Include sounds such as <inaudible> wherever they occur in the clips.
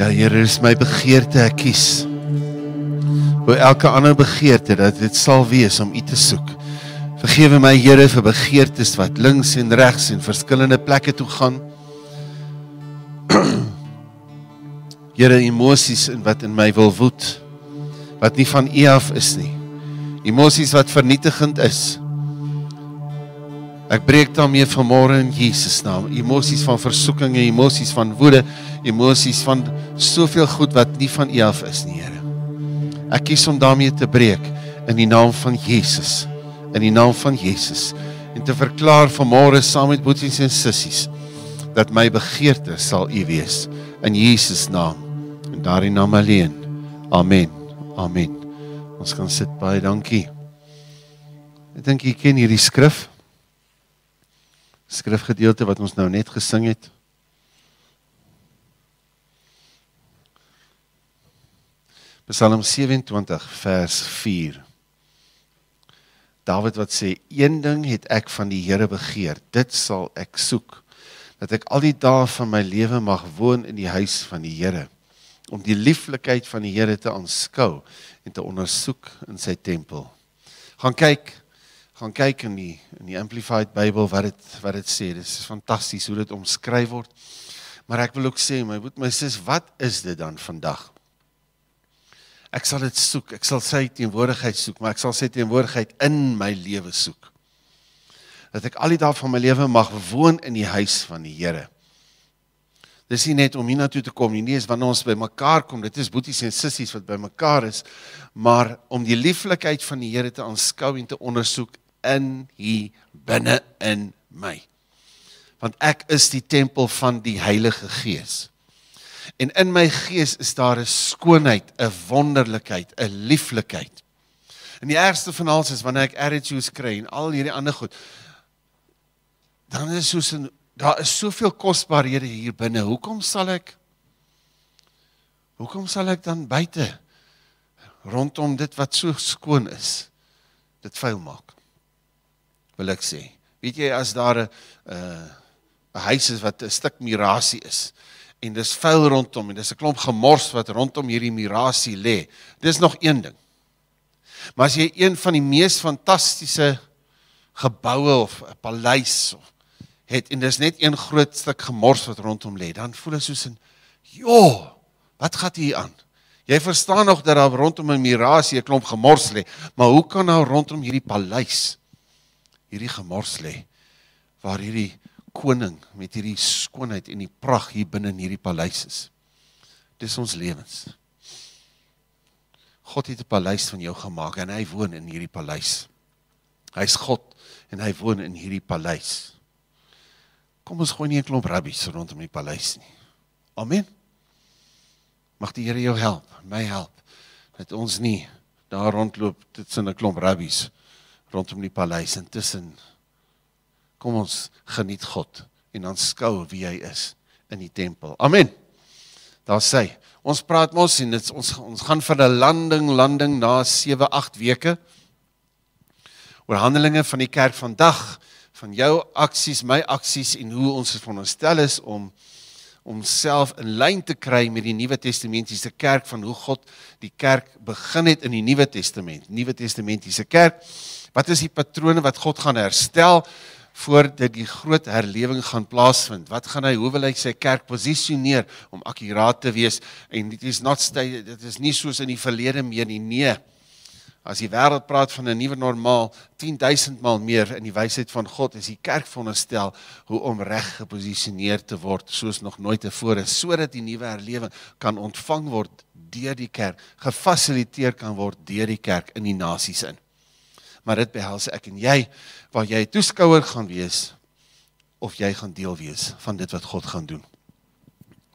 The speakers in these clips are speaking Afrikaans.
Ja Here, dis my begeerte ek kies. Bo elke ander begeerte dat dit sal wees om U te soek. Vergewe my Here vir begeertes wat links en regs en verskillende plekke toe gaan. <clears throat> Here, emosies in wat in my wil woed wat nie van U af is nie. Emosies wat vernietigend is. Ek breek daarmee vanmôre in Jesus naam. Emosies van versoekinge, emosies van woede, emosies van soveel goed wat nie van U af is nie, Here. Ek kies om daarmee te breek in die naam van Jesus. In die naam van Jesus en te verklaar vanmôre saam met boeties en sissies dat my begeerte sal U wees in Jesus naam en daarin naam alleen. Amen. Amen. Ons kan sit baie dankie. Ek dink jy ken hierdie skrif skrifgedeelte wat ons nou net gesing het. Psalm 27 vers 4. Dawid wat sê een ding het ek van die Here begeer, dit sal ek soek, dat ek al die dae van my lewe mag woon in die huis van die Here, om die lieflikheid van die Here te aanskou en te ondersoek in sy tempel. Gaan kyk gaan kyk in die in die amplified Bybel wat dit wat dit sê. Dit is fantasties hoe dit omskryf word. Maar ek wil ook sê my moet my sis, wat is dit dan vandag? Ek sal dit soek. Ek sal sy teenwoordigheid soek, maar ek sal sy teenwoordigheid in my lewe soek. Dat ek al die dae van my lewe mag woon in die huis van die Here. Dis nie net om hiernatoe te kom nie, nie is wanneer ons by mekaar kom, dit is boeties en sissies wat by mekaar is, maar om die lieflikheid van die Here te aanskou en te ondersoek in hier binne in my. Want ek is die tempel van die Heilige Gees. En in my gees is daar 'n skoonheid, 'n wonderlikheid, 'n lieflikheid. En die ergste van alles is wanneer ek attitudes kry en al hierdie ander goed. Dan is soos 'n daar is soveel kosbarehede hier binne. Hoekom sal ek Hoekom sal ek dan buite rondom dit wat so skoon is, dit vuil maak? wil ek sê. Weet jy as daar 'n 'n eh, 'n huis is wat 'n stuk mirasie is en dis vuil rondom en dis 'n klomp gemors wat rondom hierdie mirasie lê. Dis nog een ding. Maar as jy een van die mees fantastiese geboue of 'n paleis of het en dis net een groot stuk gemors wat rondom lê, dan voel dit soos 'n ja, wat gaan hier aan? Jy verstaan nog dat daar rondom 'n mirasie 'n klomp gemors lê, maar hoe kan nou rondom hierdie paleis hierdie gemors lê waar hierdie koning met hierdie skoonheid en die prag hier binne in hierdie paleis is. Dis ons lewens. God het 'n paleis van jou gemaak en hy woon in hierdie paleis. Hy's God en hy woon in hierdie paleis. Kom ons gooi nie 'n klomp rubbies rondom die paleis nie. Amen. Mag die Here jou help, my help dat ons nie daar rondloop dit sin 'n klomp rubbies nie rondom die paleis intussen kom ons geniet God en aanskou wie hy is in die tempel. Amen. Daar sê ons praat mos en dit ons ons gaan vir 'n landing landing na 7 8 weke. Oor handelinge van die kerk vandag, van jou aksies, my aksies en hoe ons veronderstel is om homself in lyn te kry met die Nuwe Testamentiese kerk van hoe God die kerk begin het in die Nuwe Testament. Nuwe Testamentiese kerk. Wat is die patrone wat God gaan herstel voordat die groot herlewing gaan plaasvind? Wat gaan hy hoe wil hy sy kerk posisioneer om akkuraat te wees? En dit is not stay dit is nie soos in die verlede meer nie. Nee. As die wêreld praat van 'n nuwe normaal, 10000 maal meer in die wysheid van God is die kerk veronderstel hoe om reg geposisioneer te word soos nog nooit tevore sodat die nuwe herlewing kan ontvang word deur die kerk, gefasiliteer kan word deur die kerk in die nasies in maar dit behels ek en jy waar jy toeskouer gaan wees of jy gaan deel wees van dit wat God gaan doen.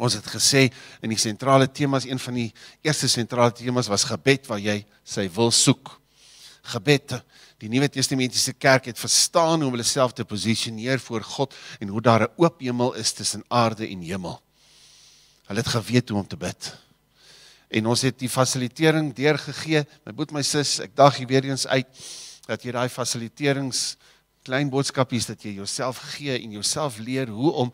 Ons het gesê in die sentrale temas een van die eerste sentrale temas was gebed waar jy sy wil soek. Gebed. Die Nuwe Testamentiese kerk het verstaan hoe om hulle self te posisioneer voor God en hoe daar 'n oop hemel is tussen aarde en hemel. Hulle het geweet hoe om te bid. En ons het die fasilitering deurgegee. My boet my sis, ek dag hier weer eens uit dat jy daai fasiliterings klein boodskapies dat jy jouself gee en jouself leer hoe om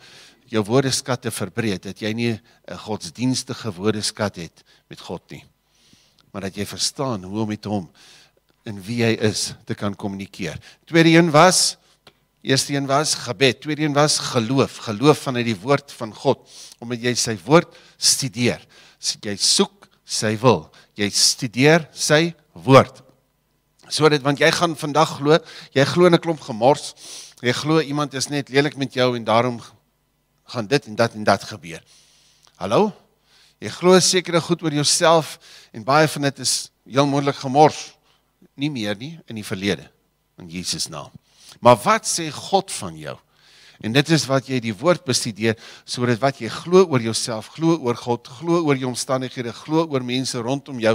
jou woordeskat te verbreek dat jy nie 'n godsdienstige woordeskat het met God nie maar dat jy verstaan hoe om met hom en wie hy is te kan kommunikeer. Tweede een was eerste een was gebed, tweede een was geloof, geloof vanuit die woord van God omdat jy sy woord studeer. Jy soek sy wil, jy studeer sy woord sodat want jy gaan vandag glo, jy glo in 'n klomp gemors. Jy glo iemand is net lelik met jou en daarom gaan dit en dat en dat gebeur. Hallo? Jy glo sekere goed oor jouself en baie van dit is heel moontlik gemors. Nie meer nie in die verlede in Jesus naam. Maar wat sê God van jou? En dit is wat jy die woord bestudeer sodat wat jy glo oor jouself, glo oor God, glo oor jou omstandighede, glo oor mense rondom jou,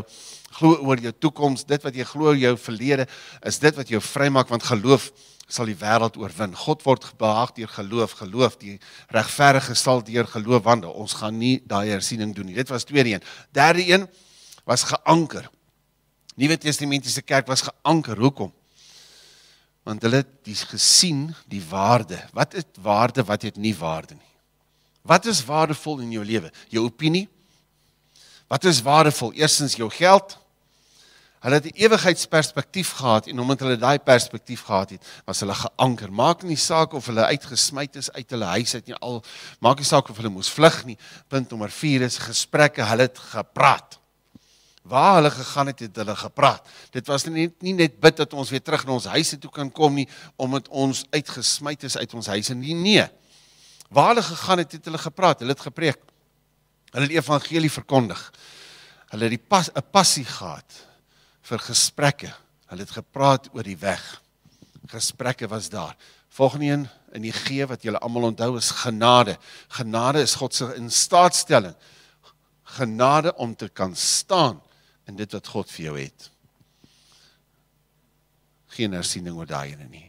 glo oor jou toekoms, dit wat jy glo oor jou verlede, is dit wat jou vrymaak want geloof sal die wêreld oorwin. God word behaag deur geloof, geloof die regverdige sal deur geloof wandel. Ons gaan nie daai hersiening doen nie. Dit was tweede een. Derde een was geanker. Nuwe Testamentiese kerk was geanker. Hoekom? want hulle het dies gesien die waarde. Wat is waarde? Wat het nie waarde nie? Wat is waardevol in jou lewe? Jou opinie? Wat is waardevol? Eerstens jou geld. Hulle het 'n ewigheidsperspektief gehad en omdat hulle daai perspektief gehad het, was hulle geanker. Maak nie saak of hulle uitgesmy is uit hulle huis uit nie al, maak nie saak of hulle moes vlug nie. Punt nommer 4 is gesprekke. Hulle het gepraat waar hulle gegaan het het hulle gepraat. Dit was nie nie net bid dat ons weer terug na ons huise toe kan kom nie omdat ons uitgesmy is uit ons huise nie. Nee. Waar hulle gegaan het het hulle gepraat, hulle het gepreek. Hulle het die evangelie verkondig. Hulle het die pas 'n passie gehad vir gesprekke. Hulle het gepraat oor die weg. Gesprekke was daar. Volgende een in die gee wat julle almal onthou is genade. Genade is God se instaatstelling. Genade om te kan staan in dit wat God vir jou het. Geen ersiening oor daai ene nie.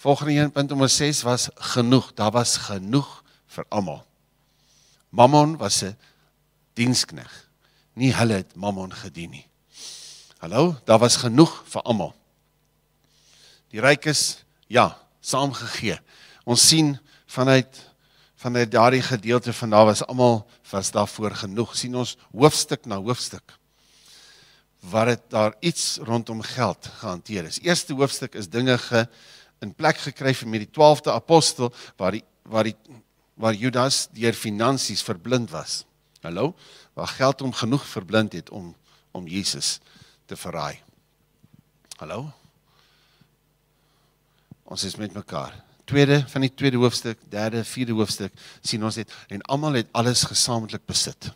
Volgende een punt om te sê was genoeg. Daar was genoeg vir almal. Mammon was 'n dienskneg. Nie hulle het Mammon gedien nie. Hallo, daar was genoeg vir almal. Die rykes ja, saamgegee. Ons sien vanuit vanuit daardie gedeelte van daar was almal was daarvoor genoeg. sien ons hoofstuk na hoofstuk wat dit daar iets rondom geld gehanteer is. Eerste hoofstuk is dinge ge, in plek gekry vir met die 12de apostel waar die waar die waar Judas deur finansies verblind was. Hallo, waar geld hom genoeg verblind het om om Jesus te verraai. Hallo. Ons is met mekaar. Tweede van die tweede hoofstuk, derde, vierde hoofstuk sien ons dit en almal het alles gesamentlik besit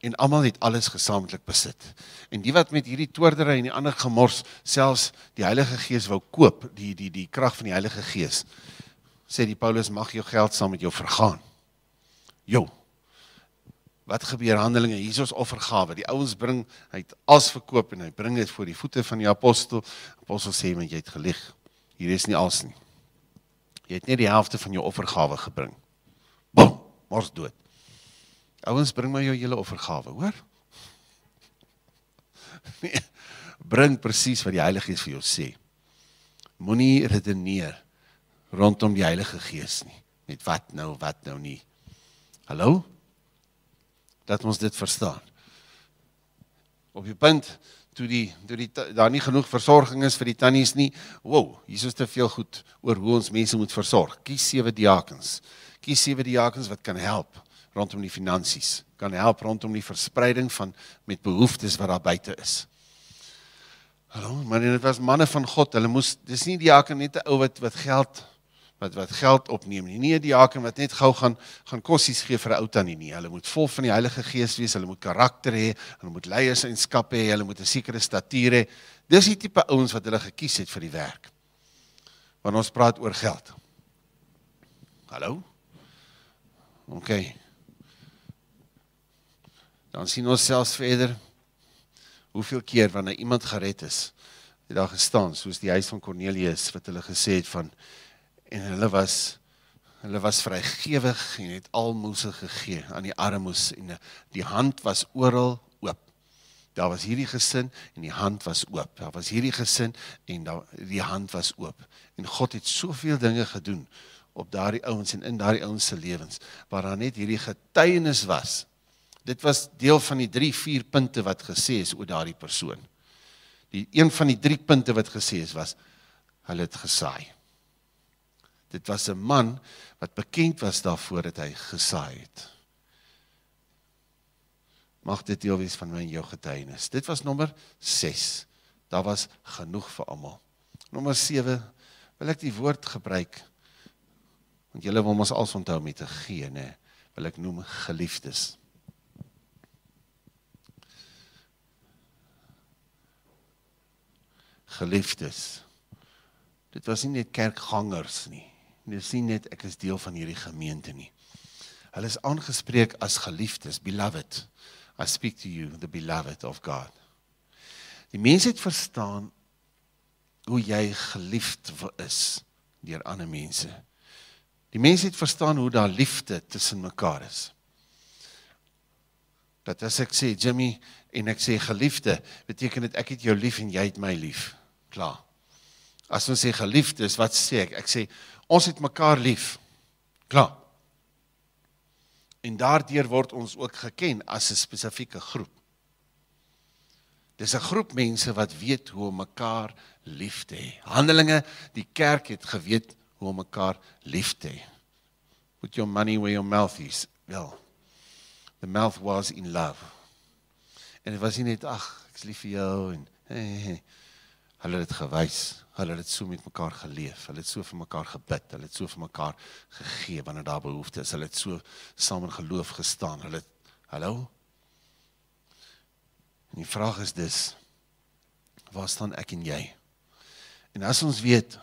en almal het alles gesamentlik besit. En die wat met hierdie toordery en die ander gemors selfs die Heilige Gees wou koop, die die die krag van die Heilige Gees. Sê die Paulus mag jou geld saam met jou vergaan. Jo. Wat gebeur handelinge Jesus offergawe. Die ouens bring hy het alles verkoop en hy bring dit voor die voete van die apostel. Apostel sê men jy het gelieg. Hier is nie alles nie. Jy het net die helfte van jou offergawe gebring. Bom, mors dood. Ouens bring my jou hele offergawe, hoor? <laughs> Nee, bring presies wat die Heilige Gees vir jou sê. Moenie redeneer rondom die Heilige Gees nie met wat nou, wat nou nie. Hallo? Dat ons dit verstaan. Op die punt toe die toe die daar nie genoeg versorging is vir die tannies nie. Wow, hier is te veel goed oor hoe ons mense moet versorg. Kies sewe diakens. Kies sewe diakens wat kan help rondom die finansies, kan help rondom die verspreiding van met behoeftes wat daar buite is. Hallo, maar dit was manne van God. Hulle moes dis nie diaken net 'n ou wat wat geld wat wat geld opneem nie. Nie 'n diaken wat net gou gaan gaan kossies gee vir 'n ou tannie nie. Hulle moet vol van die Heilige Gees wees. Hulle moet karakter hê. Hulle moet leierskap hê. Hulle moet 'n sekere statuur hê. Dis die tipe ouens wat hulle gekies het vir die werk. Wanneer ons praat oor geld. Hallo. Okay dan sien ons selfs verder hoeveel keer wanneer iemand gered is, het daar gestaan soos die huis van Cornelius wat hulle gesê het van en hulle was hulle was vrygewig en het almoses gegee aan die armes en die hand was oral oop. Daar was hierdie gesin en die hand was oop. Daar was hierdie gesin en da die hand was oop. En God het soveel dinge gedoen op daardie ouens en in daardie ouens se lewens waar daar net hierdie getuienis was Dit was deel van die 3 4 punte wat gesê is oor daardie persoon. Die een van die 3 punte wat gesê is was hulle het gesaai. Dit was 'n man wat bekend was daarvoor dat hy gesaai het. Mag dit deel wees van my en jou getuienis. Dit was nommer 6. Daar was genoeg vir almal. Nommer 7 wil ek die woord gebruik want julle wil ons alsonthou met 'n gee nê. Wil ek noem geliefdes. geliefdes. Dit was nie net kerkgangers nie. Dit is nie net ek is deel van hierdie gemeente nie. Hulle is aangespreek as geliefdes, beloved. I speak to you, the beloved of God. Die mense het verstaan hoe jy geliefd is deur ander mense. Die mense het verstaan hoe daar liefde tussen mekaar is. Dat as ek sê Jimmy en ek sê geliefde, beteken dit ek het jou lief en jy het my lief klaar. As ons sê geliefdes, wat sê ek? Ek sê ons het mekaar lief. Klaar. En daardeur word ons ook geken as 'n spesifieke groep. Dis 'n groep mense wat weet hoe om mekaar lief te hê. Handelinge, die kerk het geweet hoe om mekaar lief te hê. Put your money where your mouth is. Wel. The mouth was in love. En dit was nie net ag, ek's lief vir jou en hey, hey, hey. Hulle het dit gewys. Hulle het dit so met mekaar geleef. Hulle het so vir mekaar gebid. Hulle het so vir mekaar gegee wanneer daar behoeftes. Hulle het so saam in geloof gestaan. Hulle Hallo. En die vraag is dus waar staan ek en jy? En as ons weet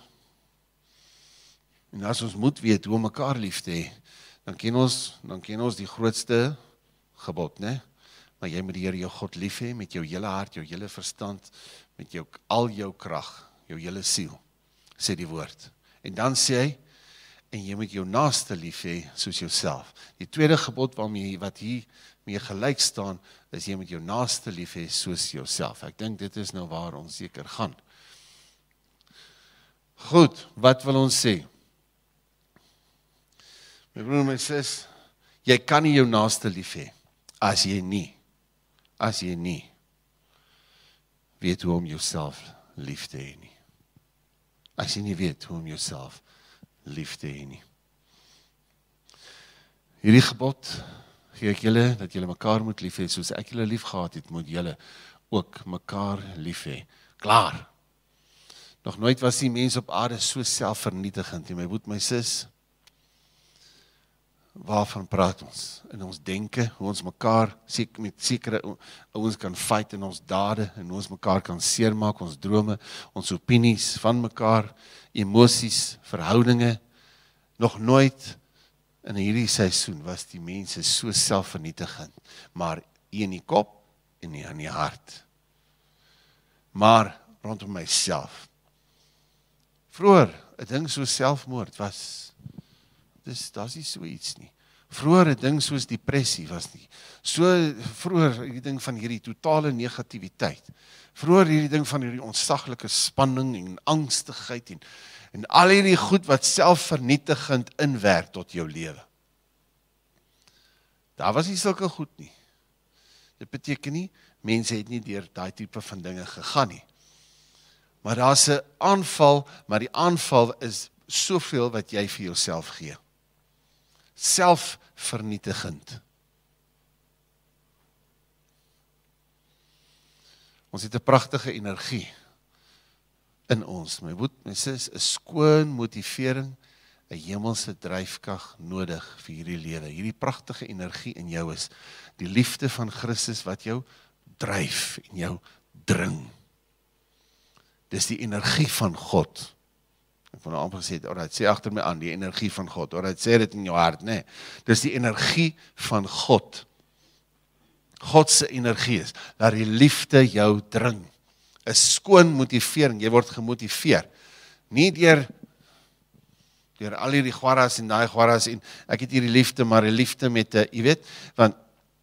en as ons moet weet hoe om mekaar lief te hê, dan ken ons dan ken ons die grootste gebod, né? Nee? Maar jy moet die Here jou God lief hê met jou hele hart, jou hele verstand, met jou al jou krag, jou hele siel, sê die woord. En dan sê hy en jy moet jou naaste lief hê soos jouself. Die tweede gebod waarmee wat hier mee gelyk staan is jy moet jou naaste lief hê soos jouself. Ek dink dit is nou waar ons seker gaan. Goed, wat wil ons sê? My broer en my sis, jy kan nie jou naaste lief hê as jy nie as jy nie weet hoe om jouself lief te hê nie. As jy nie weet hoe om jouself lief te hê nie. Hierdie gebod gee ek julle dat julle mekaar moet lief hê soos ek julle liefgehad het, moet julle ook mekaar lief hê. Klaar. Nog nooit was die mens op aarde so selfvernietigend nie. My broer, my sussie waarvan praat ons in ons denke hoe ons mekaar siek met sekere ouens kan fight in ons dade en ons mekaar kan seermaak ons drome ons opinies van mekaar emosies verhoudinge nog nooit in hierdie seisoen was die mense so selfvernietigend maar in die kop en nie in die hart maar rondom myself vroeër 'n ding so selfmoord was dis daar's nie so iets nie. Vroere ding soos depressie was nie. So vroeër hierdie ding van hierdie totale negativiteit. Vroeër hierdie ding van hierdie ontsaglike spanning en angstigheid en en al hierdie goed wat selfvernietigend inwerk tot jou lewe. Daar was nie sulke goed nie. Dit beteken nie mense het nie deur daai tipe van dinge gegaan nie. Maar daar's 'n aanval, maar die aanval is soveel wat jy vir jouself gee selfvernietigend. Ons het 'n pragtige energie in ons. My boet, my sis, 'n skoon motivering, 'n hemelse dryfkrag nodig vir hierdie lewe. Hierdie pragtige energie in jou is die liefde van Christus wat jou dryf en jou dring. Dis die energie van God. Ek wou nou amper sê, "Ag, dit sê agter my aan die energie van God." Ag, dit sê dit in jou hart, né? Nee, dis die energie van God. God se energie is dat die liefde jou dring. 'n Skoon motivering, jy word gemotiveer. Nie deur deur al hierdie gwaras en daai gwaras en ek het hierdie liefde, maar 'n liefde met 'n, jy weet, want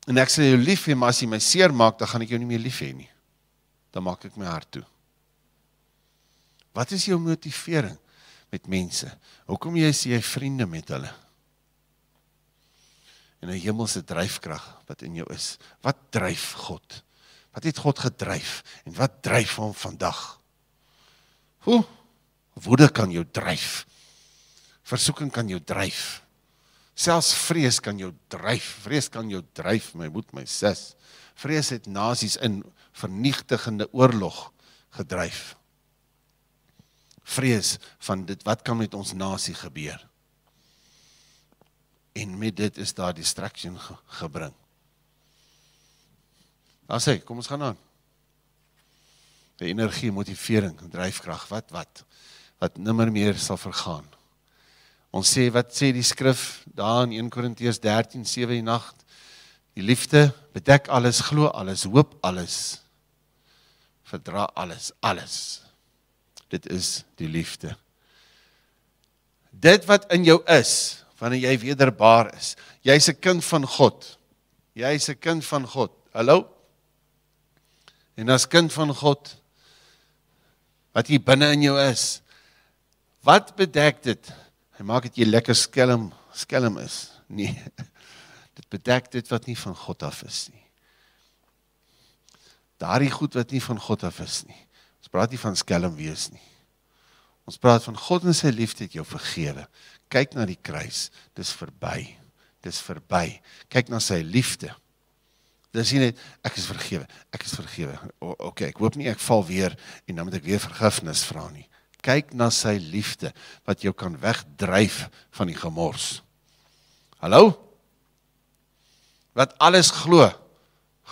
en ek sê jou lief hê, maar as jy my seer maak, dan gaan ek jou nie meer lief hê nie. Dan maak ek my hart toe. Wat is jou motivering? met mense? Hoekom jy sê jy vriende met hulle? En 'n hemelse dryfkrag wat in jou is. Wat dryf God? Wat het God gedryf en wat dryf hom vandag? Hoe woede kan jou dryf? Versoeking kan jou dryf. Selfs vrees kan jou dryf. Vrees kan jou dryf, my moed, my sis. Vrees het nasies in vernietigende oorlog gedryf vrees van dit wat kan met ons nasie gebeur. En met dit is daar distraction ge gebring. Nou sê, kom ons gaan aan. Die energie, motivering, dryfkrag, wat wat wat nimmer meer sal vergaan. Ons sê wat sê die skrif daar in 1 Korintiërs 13:7 die nag die liefde bedek alles, glo alles, hoop alles, verdra alles, alles. Dit is die liefde. Dit wat in jou is wanneer jy wederbaar is. Jy's 'n kind van God. Jy's 'n kind van God. Hallo. En as kind van God wat hier binne in jou is, wat bedek dit? Hy maak dit jy lekker skelm, skelm is. <laughs> Nee. Dit bedek dit wat nie van God af is nie. Daardie goed wat nie van God af is nie praat nie van skelm wees nie. Ons praat van God en sy liefde het jou vergewe. Kyk na die kruis, dis verby. Dis verby. Kyk na sy liefde. Dis nie net ek is vergewe, ek is vergewe. OK, ek hoop nie ek val weer en dan moet ek weer vergifnis vra nie. Kyk na sy liefde wat jou kan wegdryf van die gemors. Hallo? Wat alles glo.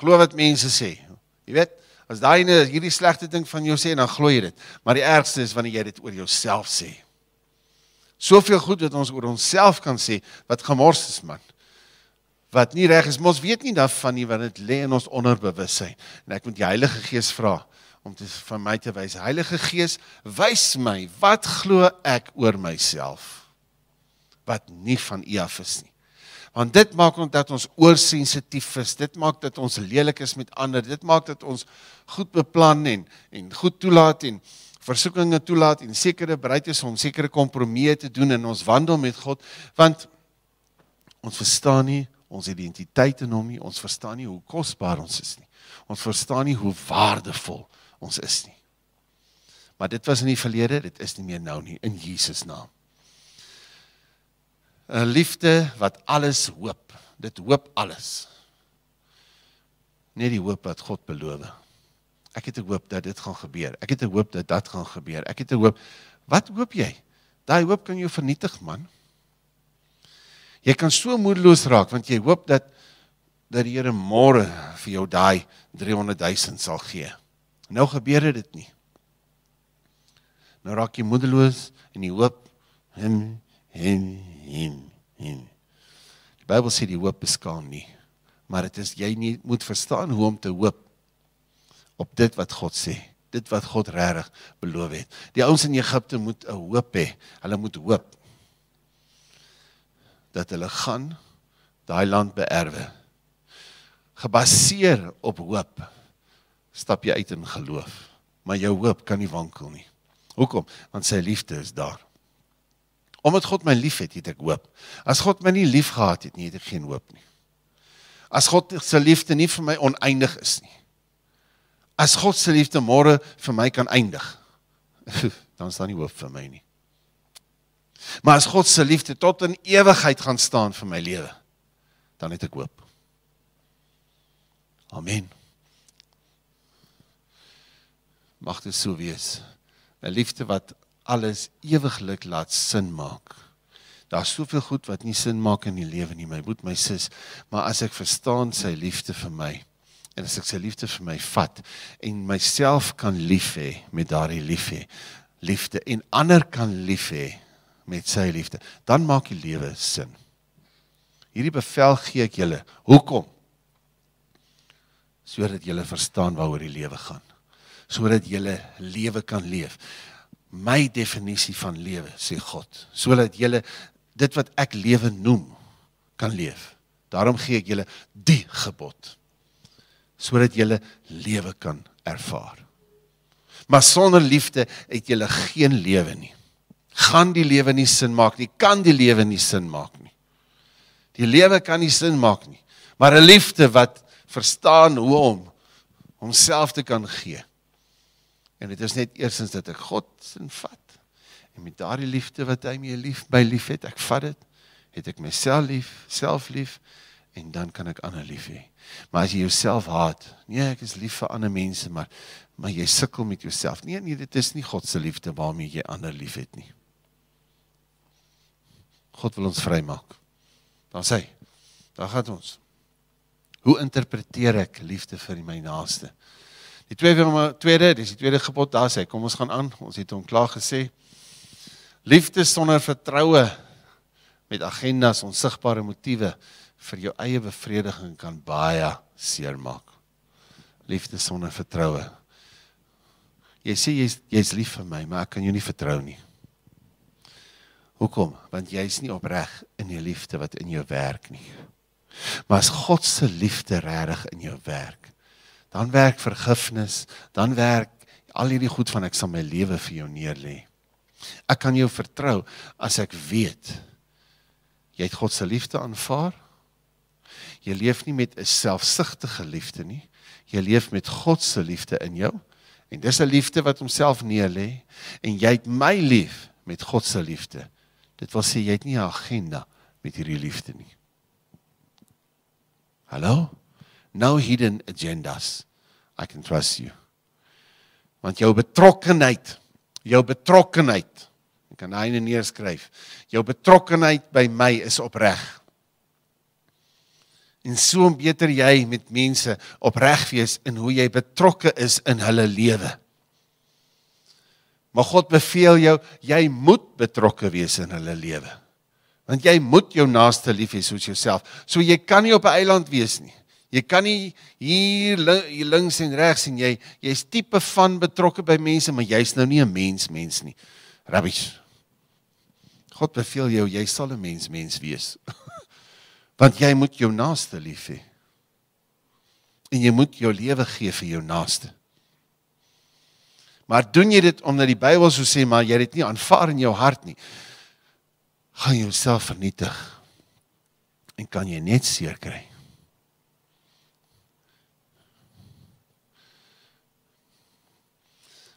Glo wat mense sê. Jy weet, As daai net hierdie slegte ding van jou sê, dan glo jy dit. Maar die ergste is wanneer jy dit oor jouself sê. Soveel goed wat ons oor onsself kan sê, wat gemors is man. Wat nie reg is, ons weet nie daarvan nie wanneer dit lê in ons onderbewussyn. En ek moet die Heilige Gees vra om dit vir my te wys. Heilige Gees, wys my, wat glo ek oor myself? Wat nie van U af is nie want dit maak ons dat ons oorsensitief is. Dit maak dat ons lelik is met ander. Dit maak dat ons goed beplan en en goed toelaat en versoekinge toelaat en sekere bereid is om sekere kompromieë te doen in ons wandel met God, want ons verstaan nie ons identiteit in hom nie. Ons verstaan nie hoe kosbaar ons is nie. Ons verstaan nie hoe waardevol ons is nie. Maar dit was in die verlede, dit is nie meer nou nie in Jesus naam. 'n liefde wat alles hoop. Dit hoop alles. Net die hoop wat God beloof. Ek het 'n hoop dat dit gaan gebeur. Ek het 'n hoop dat dit gaan gebeur. Ek het 'n hoop. Wat hoop jy? Daai hoop kan jou vernietig, man. Jy kan so moedeloos raak want jy hoop dat dat die Here môre vir jou daai 300 000 sal gee. Nou gebeur dit nie. Nou raak jy moedeloos en jy hoop en en nee, nee. Die Bybel sê die hoop beskaam nie. Maar dit is jy nie, moet verstaan hoe om te hoop op dit wat God sê, dit wat God regtig beloof het. Die ouens in Egipte moet 'n hoop hê. Hulle moet hoop dat hulle gaan daai land beerwe. Gebaseer op hoop stap jy uit in geloof, maar jou hoop kan nie wankel nie. Hoekom? Want sy liefde is daar. Omdat God my liefhet, het ek hoop. As God my nie liefgehad het nie, het ek geen hoop nie. As God se liefde nie vir my oneindig is nie. As God se liefde môre vir my kan eindig, <laughs> dan staan nie hoop vir my nie. Maar as God se liefde tot in ewigheid gaan staan vir my lewe, dan het ek hoop. Amen. Mag dit sou wees. 'n Liefde wat alles ewiglik laat sin maak. Daar's soveel goed wat nie sin maak in die lewe nie, my broer, my sis, maar as ek verstaan sy liefde vir my en as ek sy liefde vir my vat en myself kan lief hê met daardie lief hê, liefde en ander kan lief hê met sy liefde, dan maak die lewe sin. Hierdie bevel gee ek julle. Hoekom? Sodat julle verstaan waaroor die lewe gaan. Sodat julle lewe kan leef my definisie van lewe sê God sodat julle dit wat ek lewe noem kan leef daarom gee ek julle die gebod sodat julle lewe kan ervaar maar sonder liefde het julle geen lewe nie gaan die lewe nie sin maak nie kan die lewe nie sin maak nie die lewe kan nie sin maak nie maar 'n liefde wat verstaan hoe om homself te kan gee En dit is net eersins dat ek God sin vat. En met daardie liefde wat hy my lief by lief het, ek vat dit, het ek myself lief, selflief en dan kan ek ander lief hê. Maar as jy jouself haat, nee, ek is lief vir ander mense, maar maar jy sukkel met jouself. Nee, nee, dit is nie God se liefde waarmee jy ander liefhet nie. God wil ons vrymaak. Dan sê hy, dan gaan ons. Hoe interpreteer ek liefde vir my naaste? Die tweede tweede, dis die tweede gebod, daar sê, kom ons gaan aan. Ons het hom klaar gesê. Liefde sonder vertroue met agendas, onsigbare motiewe vir jou eie bevrediging kan baie seer maak. Liefde sonder vertroue. Jy sê jy's jy's lief vir my, maar ek kan jou nie vertrou nie. Hoekom? Want jy's nie opreg in die liefde wat in jou werk nie. Maar as God se liefde regtig in jou werk, dan werk vergifnis, dan werk al hierdie goed van ek sal my lewe vir jou neerlê. Ek kan jou vertrou as ek weet jy het God se liefde aanvaar. Jy leef nie met 'n selfsugtige liefde nie. Jy leef met God se liefde in jou en dis 'n liefde wat homself neerlê en jy het my lief met God se liefde. Dit wil sê jy het nie 'n agenda met hierdie liefde nie. Hallo no hidden agendas. I can trust you. Want jou betrokkeheid, jou betrokkeheid, ek kan hy neerskryf. Jou betrokkeheid by my is opreg. En so om beter jy met mense opreg wees in hoe jy betrokke is in hulle lewe. Maar God beveel jou, jy moet betrokke wees in hulle lewe. Want jy moet jou naaste lief hê soos jouself. So jy kan nie op 'n eiland wees nie. Jy kan nie hier links en regs en jy jy's tipe van betrokke by mense, maar jy's nou nie 'n mens mens nie. Rabbies. God beveel jou jy sal 'n mens mens wees. <laughs> Want jy moet jou naaste lief hê. En jy moet jou lewe gee vir jou naaste. Maar doen jy dit omdat die Bybel so sê maar jy dit nie aanvaar in jou hart nie, gaan jy jouself vernietig en kan jy net seer kry.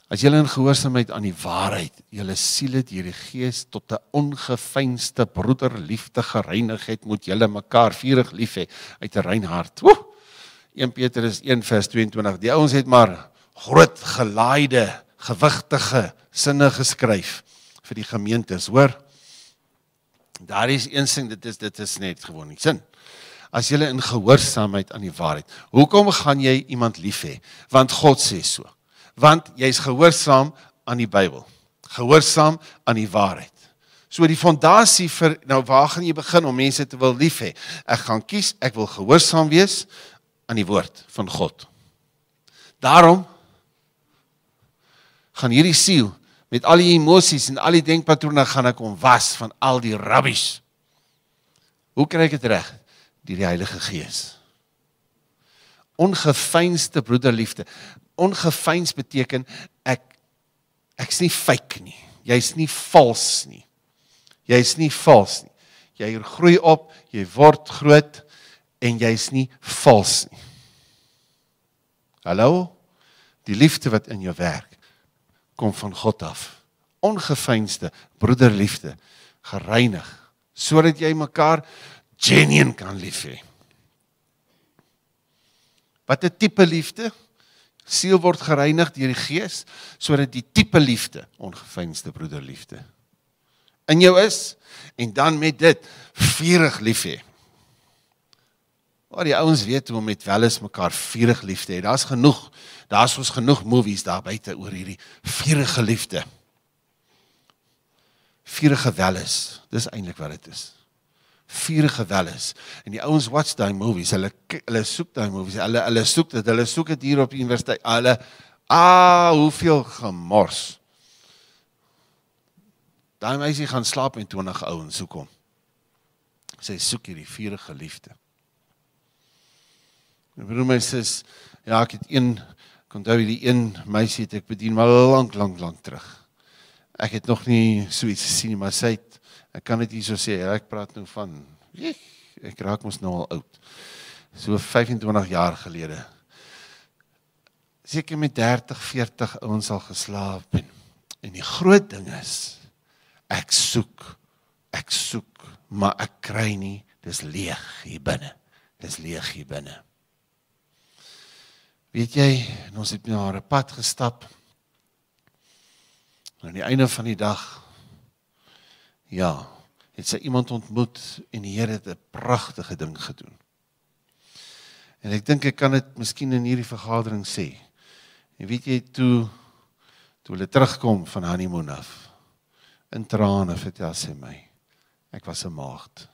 As julle in gehoorsaamheid aan die waarheid, julle siel het hierdie gees tot 'n ongefeinste broederliefde gereinig het, moet julle mekaar vurig lief hê uit 'n rein hart. Woe! 1 Petrus 1:22. Die ouens het maar groot gelaaide, gewigtige sinne geskryf vir die gemeentes, hoor? Daar is een sing, dit is dit is net gewoon nie sin. As jy in gehoorsaamheid aan die waarheid, hoekom gaan jy iemand lief hê? Want God sê so want jy's gehoorsaam aan die Bybel. Gehoorsaam aan die waarheid. So die fondasie vir nou waar gaan jy begin om mense te wil lief hê? Ek gaan kies, ek wil gehoorsaam wees aan die woord van God. Daarom gaan hierdie siel met al die emosies en al die denkpatrone gaan ek omwas van al die rubbish. Hoe kry ek dit reg? Deur die Heilige Gees. Ongeveinsde broederliefde ongeveins beteken ek ek's nie fake nie. Jy's nie vals nie. Jy's nie vals nie. Jy groei op, jy word groot en jy's nie vals nie. Hallo. Die liefde wat in jou werk kom van God af. Ongeveinsde broederliefde gereinig sodat jy mekaar genuen kan lief hê. Wat 'n tipe liefde? siel word gereinig deur die gees sodat die tipe liefde, ongefeinsde broederliefde in jou is en dan met dit vurig lief hê. Maar die ouens weet hoe om met welis mekaar vurig lief te hê. Daar's genoeg, daar's ons genoeg movies daar buite oor hierdie vurige liefde. Vurige welis, dis eintlik wat dit is vuurige wel is. En die ouens watch daai movies. Hulle hulle soek daai movies. Hulle hulle soek dit. Hulle soek dit hier op die universiteit. Hulle ah, hoeveel gemors. Daai meisie gaan slaap en 20 ouens soek hom. Sy soek hierdie vuurige liefde. Ek bedoel my sis, ja, ek het een kon onthou die een meisie het ek bedien maar lank lank lank terug. Ek het nog nie so iets gesien nie, maar sy het Ek kan dit hierso sê, ek praat nou van ek, ek raak mos nou al oud. So 25 jaar gelede. Seker met 30, 40 ouens al geslaap en en die groot ding is ek soek ek soek maar ek kry nie dis leeg hier binne dis leeg hier binne weet jy ons het nou 'n pad gestap aan die einde van die dag Ja, het sy iemand ontmoet en die Here het 'n pragtige ding gedoen. En ek dink ek kan dit miskien in hierdie vergadering sê. En weet jy toe toe hulle terugkom van honeymoon af in trane vertel sy my ek was 'n maagd.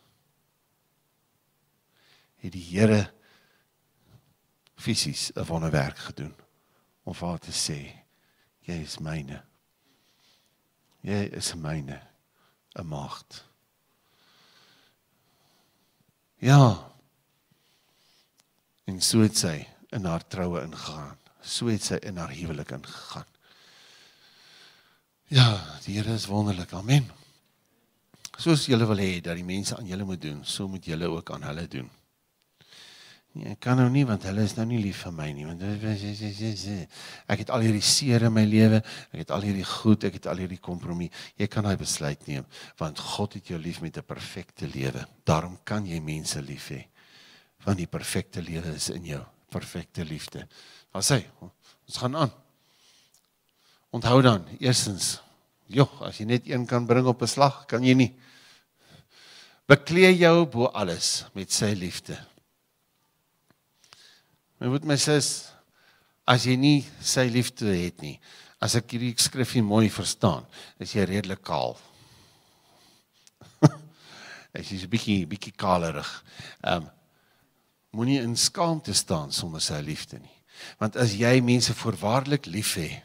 Het die Here fisies 'n wonderwerk gedoen om vir haar te sê jy is myne. Jy is myne. 'n maagd. Ja. En so het sy in haar troue ingegaan. So het sy in haar huwelik ingegaan. Ja, die Here is wonderlik. Amen. Soos julle wil hê dat die mense aan julle moet doen, so moet julle ook aan hulle doen. Nee, ek kan nou nie want hulle is nou nie lief vir my nie. Want ek het al hierdie seer in my lewe, ek het al hierdie goed, ek het al hierdie kompromie. Jy kan daai besluit neem want God het jou lief met 'n perfekte lewe. Daarom kan jy mense lief hê. Want die perfekte lewe is in jou, perfekte liefde. Wat sê? Ons gaan aan. Onthou dan, eerstens, joh, as jy net een kan bring op 'n slag, kan jy nie beklee jou bo alles met sy liefde. My moet my sê as jy nie sy liefde het nie, as ek hierdie skrifgie mooi verstaan, is jy redelik kaal. Ek <laughs> is 'n bietjie bietjie kalerig. Ehm um, moenie in skaamte staan sonder sy liefde nie. Want as jy mense voorwaardelik lief hê,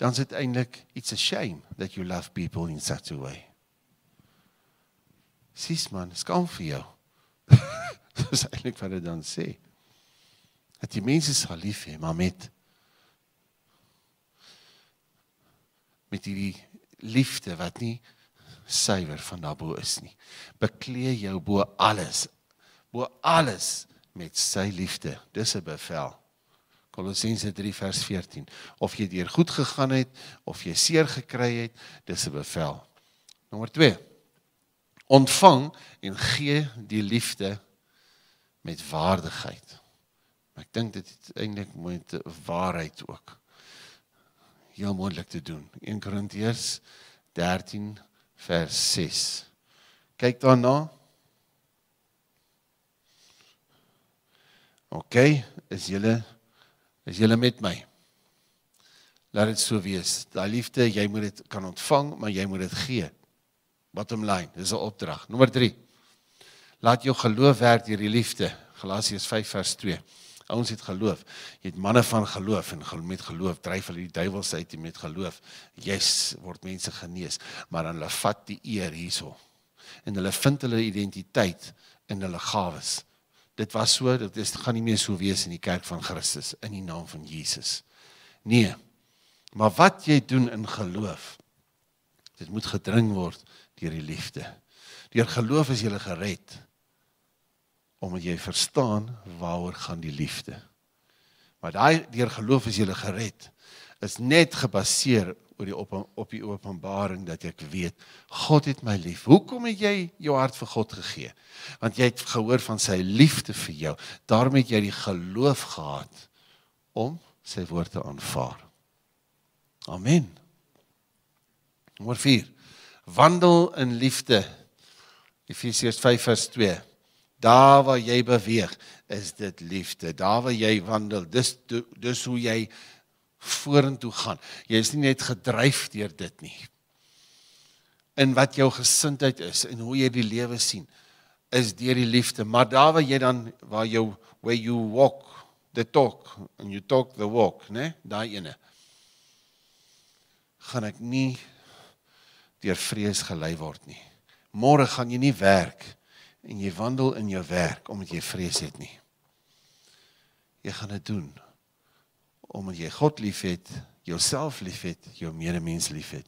dan is dit eintlik iets 'n shame that you love people in such a way. Sis man, skaam vir jou. <laughs> Dis eintlik wat hy dan sê dat jy mense sal lief hê maar met met hierdie liefde wat nie suiwer van daarbo is nie. Beklee jou bo alles. Bo alles met sy liefde. Dis 'n bevel. Kolossense 3 vers 14. Of jy deur goed gegaan het of jy seer gekry het, dis 'n bevel. Nommer 2. Ontvang en gee die liefde met waardigheid. Maar ek dink dit is eintlik met waarheid ook heel moontlik te doen. 1 Korintiërs 13 vers 6. Kyk daarna. OK, is julle is julle met my? Laat dit so wees. Daai liefde, jy moet dit kan ontvang, maar jy moet dit gee. Bottom line, dis 'n opdrag. Nommer 3. Laat jou geloof werk deur die liefde. Galasiërs 5 vers 2. Ouens het geloof. Jy het manne van geloof en met geloof dryf hulle die duiwels uit met geloof. Jesus word mense genees, maar dan hulle vat die eer hierso. En hulle vind hulle identiteit in hulle gawes. Dit was so, dit is gaan nie meer so wees in die kerk van Christus in die naam van Jesus. Nee. Maar wat jy doen in geloof, dit moet gedring word deur die liefde. Deur geloof is jy gered omdat jy verstaan waaroor gaan die liefde. Maar daai deur geloof is jy gered is net gebaseer oor die op op die openbaring dat ek weet God het my lief. Hoekom het jy jou hart vir God gegee? Want jy het gehoor van sy liefde vir jou. Daarom het jy die geloof gehad om sy woord te aanvaar. Amen. Nommer 4. Wandel in liefde. Efesiërs 5:2. Daar waar jy beweeg, is dit liefde. Daar waar jy wandel, dis dis hoe jy vorentoe gaan. Jy is nie net gedryf deur dit nie. In wat jou gesindheid is en hoe jy die lewe sien, is deur die liefde. Maar daar waar jy dan waar jou where you walk the talk and you talk the walk, né? Daai ene. gaan ek nie deur vrees gelei word nie. Môre gaan jy nie werk nie en jy wandel in jou werk omdat jy vrees het nie. Jy gaan dit doen omdat jy God liefhet, jouself liefhet, jou medemens liefhet.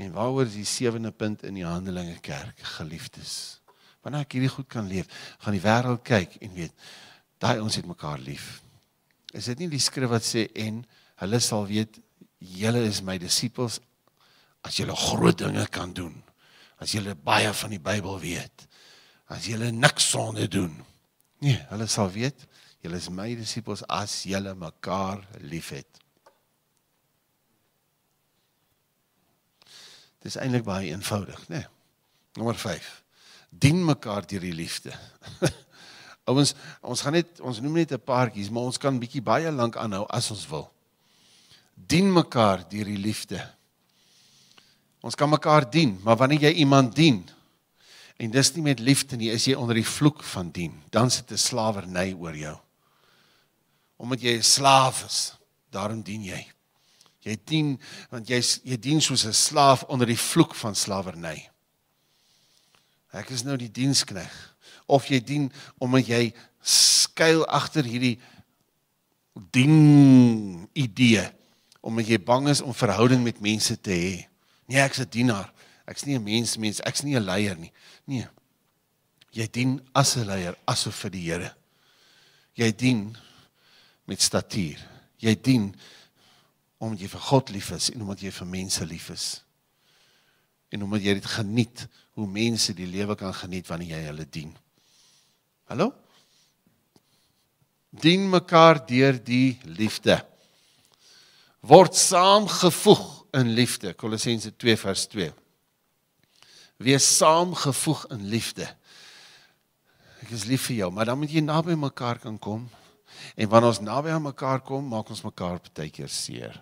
En waaroor is die sewende punt in die Handelinge kerk, geliefdes? Wanneer ek hierdie goed kan leef, gaan die wêreld kyk en weet daai ons het mekaar lief. Is dit nie die skrif wat sê en hulle sal weet julle is my disippels as julle groot dinge kan doen. As julle baie van die Bybel weet as julle niks sonde doen. Nee, hulle sal weet julle is my disippels as julle mekaar liefhet. Dit is eintlik baie eenvoudig, né? Nee. Nommer 5. Dien mekaar deur die liefde. <laughs> Ouens, ons gaan net ons noem net 'n paartjies, maar ons kan bietjie baie lank aanhou as ons wil. Dien mekaar deur die liefde. Ons kan mekaar dien, maar wanneer jy iemand dien, en dis nie met liefde nie, is jy onder die vloek van dien. Dan sit 'n slawerny oor jou. Omdat jy 'n slaaf is, daarom dien jy. Jy dien want jy jy dien soos 'n slaaf onder die vloek van slawerny. Ek is nou die dienskneg of jy dien omdat jy skuil agter hierdie dien idee omdat jy bang is om verhouding met mense te hê. Nee, ek's 'n dienaar. Ek's nie 'n mens mens, ek's nie 'n leier nie. Nee. Jy dien as 'n leier, asof vir die Here. Jy dien met statuur. Jy dien omdat jy vir God lief is en omdat jy vir mense lief is. En omdat jy dit geniet hoe mense die lewe kan geniet wanneer jy hulle dien. Hallo? Dien mekaar deur die liefde. Word saamgevoeg in liefde. Kolossense 2 vers 2 wees saamgevoeg in liefde. Ek is lief vir jou, maar dan moet jy naby mekaar kan kom. En wanneer ons naby aan mekaar kom, maak ons mekaar baie keer seer.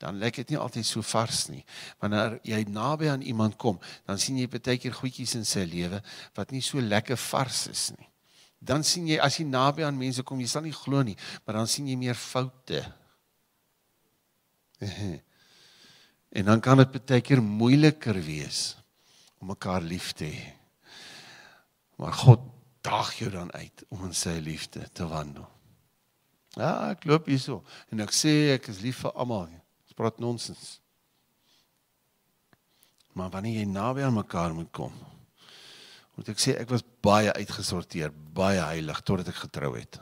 Dan lê dit nie altyd so vars nie. Wanneer jy naby aan iemand kom, dan sien jy baie keer goedjies in sy lewe wat nie so lekker vars is nie. Dan sien jy as jy naby aan mense kom, jy sal nie glo nie, maar dan sien jy meer foute. <laughs> en dan kan dit baie keer moeiliker wees om mekaar lief te hê. Maar God daag jou dan uit om in sy liefde te wandel. Ja, ek loop hierso en ek sê ek is lief vir almal. Dis praat nonsens. Maar wanneer jy naby aan mekaar moet kom. Moet ek sê ek was baie uitgesorteer, baie heilig totdat ek getrou het.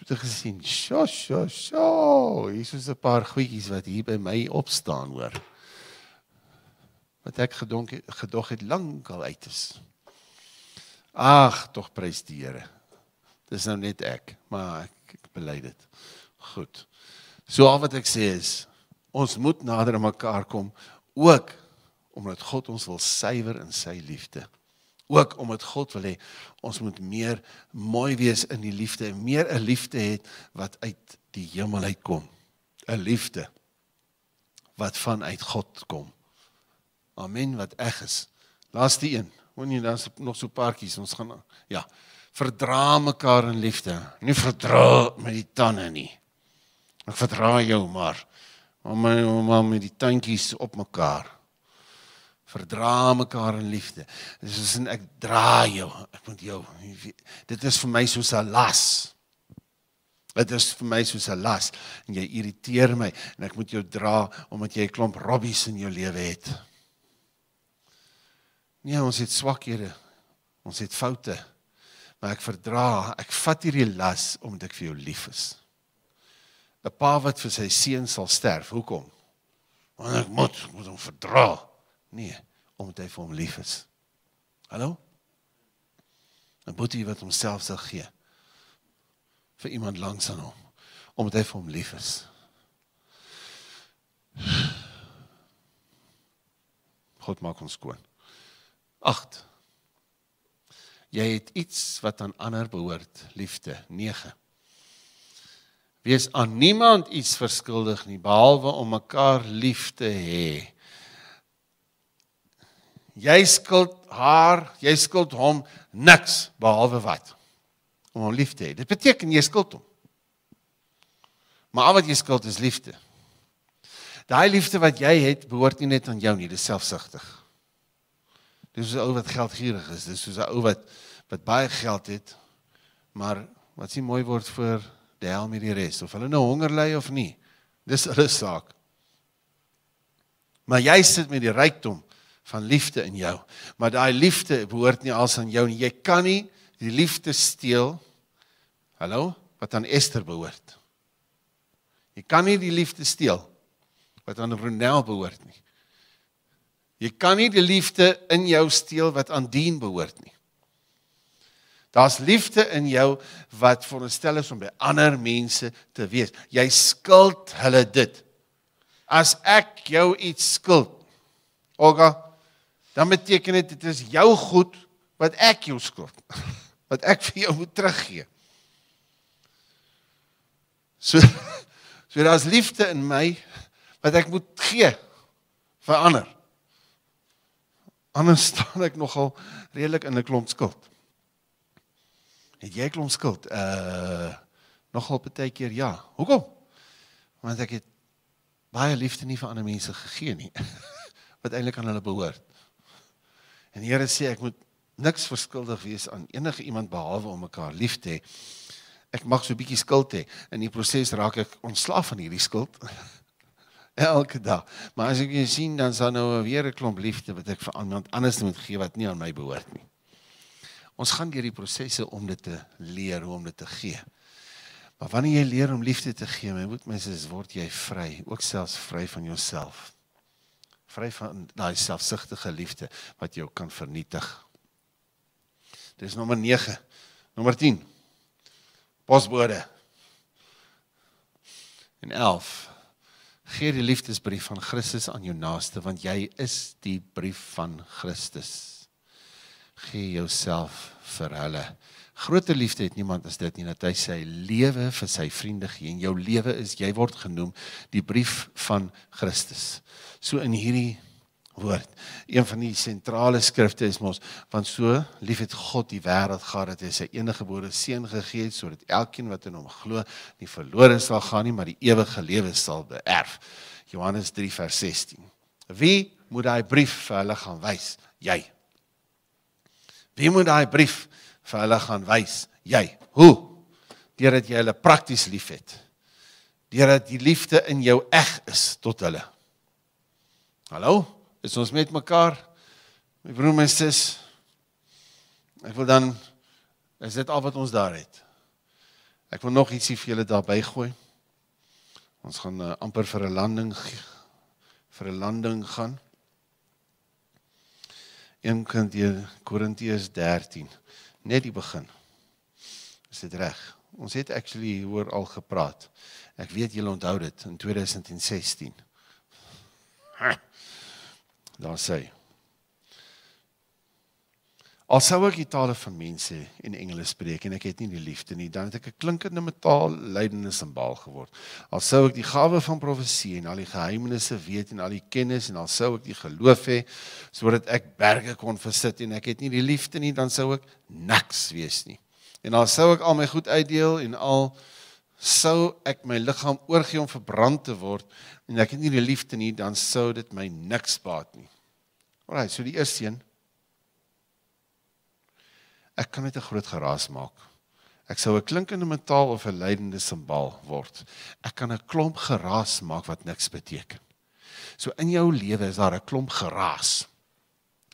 Het gesien, sjo, sjo, sjo. Hier is 'n paar goedjies wat hier by my opstaan hoor wat ek gedonk gedog het lank al uit is. Ag, tog prys die Here. Dis nou net ek, maar ek, ek bely dit. Goed. So al wat ek sê is ons moet nader aan mekaar kom ook omdat God ons wil suiwer in sy liefde. Ook omdat God wil hê ons moet meer mooi wees in die liefde en meer 'n liefde hê wat uit die hemel uitkom. 'n Liefde wat vanuit God kom. Amen wat eg is. Laaste een. O nee, daar's nog so 'n paartjies. Ons gaan ja, verdra mekaar in liefde. Nie verdra met die tande nie. Ek verdra jou maar om om om met die tandjies op mekaar. Verdra mekaar in liefde. Dit is 'n ek dra jou. Ek moet jou. Dit is vir my soos 'n las. Dit is vir my soos 'n las en jy irriteer my en ek moet jou dra omdat jy 'n klomp robbies in jou lewe het. Nee, ons het swakhede. Ons het foute. Maar ek verdra. Ek vat hierdie las omdat ek vir jou lief is. 'n Pa wat vir sy seun sal sterf. Hoekom? Want ek moet moet hom verdra. Nee, omdat hy vir hom lief is. Hallo? 'n Boetie wat homself sal gee vir iemand langs aan hom omdat hy vir hom lief is. God maak ons skoon. 8 Jy het iets wat aan ander behoort, liefde. 9 Wees aan niemand iets verskuldig nie behalwe om mekaar lief te hê. Jy skuld haar, jy skuld hom niks behalwe wat? Om hom lief te hê. Dit beteken jy skuld hom. Maar al wat jy skuld is liefde. Daai liefde wat jy het, behoort nie net aan jou nie, dis selfsugtig. 10 Dis soos 'n ou wat geldgierig is. Dis soos 'n ou wat wat baie geld het, maar wat sien mooi word vir die hel met die res of hulle nou honger ly of nie. Dis hulle saak. Maar jy sit met die rykdom van liefde in jou. Maar daai liefde behoort nie als aan jou nie. Jy kan nie die liefde steel. Hallo, wat aan Esther behoort. Jy kan nie die liefde steel wat aan Ronel behoort nie. Jy kan nie die liefde in jou steel wat aan dien behoort nie. Daar's liefde in jou wat veronderstel is om by ander mense te wees. Jy skuld hulle dit. As ek jou iets skuld, Olga, dan beteken dit dit is jou goed wat ek jou skuld. <laughs> Wat ek vir jou moet teruggee. So <laughs> so daar's liefde in my wat ek moet gee vir ander anders <laughs> staan ek nogal redelik in 'n klomp skuld. Het jy 'n klomp skuld? Uh nogal baie keer ja. Hoekom? Want ek het baie liefde nie vir ander mense gegee nie <laughs> wat eintlik aan hulle behoort. En die Here sê ek moet niks verskuldig wees aan enige iemand behalwe om mekaar lief te hê. Ek mag so 'n bietjie skuld hê. In die proses raak ek ontslaaf van hierdie skuld <laughs> elke dag. Maar as ek jou sien, dan sal nou weer 'n klomp liefde wat ek vir iemand anders moet gee wat nie aan my behoort nie. Ons gaan deur die prosesse om dit te leer hoe om dit te gee. Maar wanneer jy leer om liefde te gee, my moet mense word jy vry, ook selfs vry van jouself. Vry van daai selfsugtige liefde wat jou kan vernietig. Dis nommer 9. Nommer 10. Posbode. En 11. Gee die liefdesbrief van Christus aan jou naaste want jy is die brief van Christus. Gee jouself vir hulle. Grote liefde het niemand as dit nie dat hy sy lewe vir sy vriende gee en jou lewe is jy word genoem die brief van Christus. So in hierdie woord. Een van die sentrale skrifte is mos want so lief het God die wêreld gehad dat hy sy eniggebore seun gegee het sodat elkeen wat in hom glo nie verlore sal gaan nie maar die ewige lewe sal beerf. Johannes 3 vers 16. Wie moet daai brief vir hulle gaan wys? Jy. Wie moet daai brief vir hulle gaan wys? Jy. Hoe? Deurdat jy hulle prakties liefhet. Deurdat die liefde in jou eg is tot hulle. Hallo is ons met mekaar. My broer en sis. Ek wil dan is dit al wat ons daar het. Ek wil nog ietsie vir julle daarby gooi. Ons gaan uh, amper vir 'n landing vir 'n landing gaan. 1 Korintiërs 13, net die begin. Is dit reg? Ons het actually hieroor al gepraat. Ek weet julle onthou dit in 2016. Ha. Daar sê hy. Al sou ek die tale van mense en engele spreek en ek het nie die liefde nie, dan het ek 'n klinkende metaal, lydende simbaal geword. Al sou ek die gawe van profesie en al die geheimenisse weet en al die kennis en al sou ek die geloof hê sodat ek berge kon versit en ek het nie die liefde nie, dan sou ek niks wees nie. En al sou ek al my goed uitdeel en al sou ek my liggaam oorgee om verbrand te word en ek het nie die liefde nie, dan sou dit my niks baat nie. Alraai, so die eerste een. Ek kan net 'n groot geraas maak. Ek sou 'n klinkende metaal of 'n lydende simbool word. Ek kan 'n klomp geraas maak wat niks beteken. So in jou lewe is daar 'n klomp geraas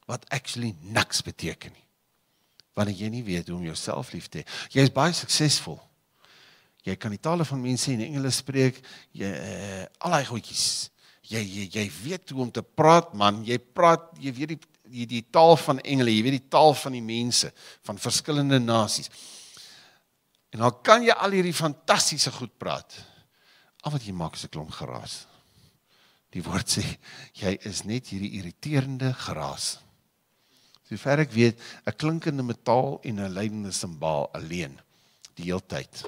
wat actually niks beteken nie. Wanneer jy nie weet hoe om jouself lief te hê. Jy is baie suksesvol jy kan die tale van mense en engele spreek, jy uh, al daai goedjies. Jy, jy jy weet hoe om te praat, man. Jy praat, jy weet die die, die taal van engele, jy weet die taal van die mense van verskillende nasies. En dan kan jy al hierdie fantastiese goed praat. Al wat jy maak is 'n klomp geraas. Die woord sê jy is net hierdie irriterende geraas. Soverre ek weet, 'n klinkende metaal en 'n lydende simbaal alleen die heeltyd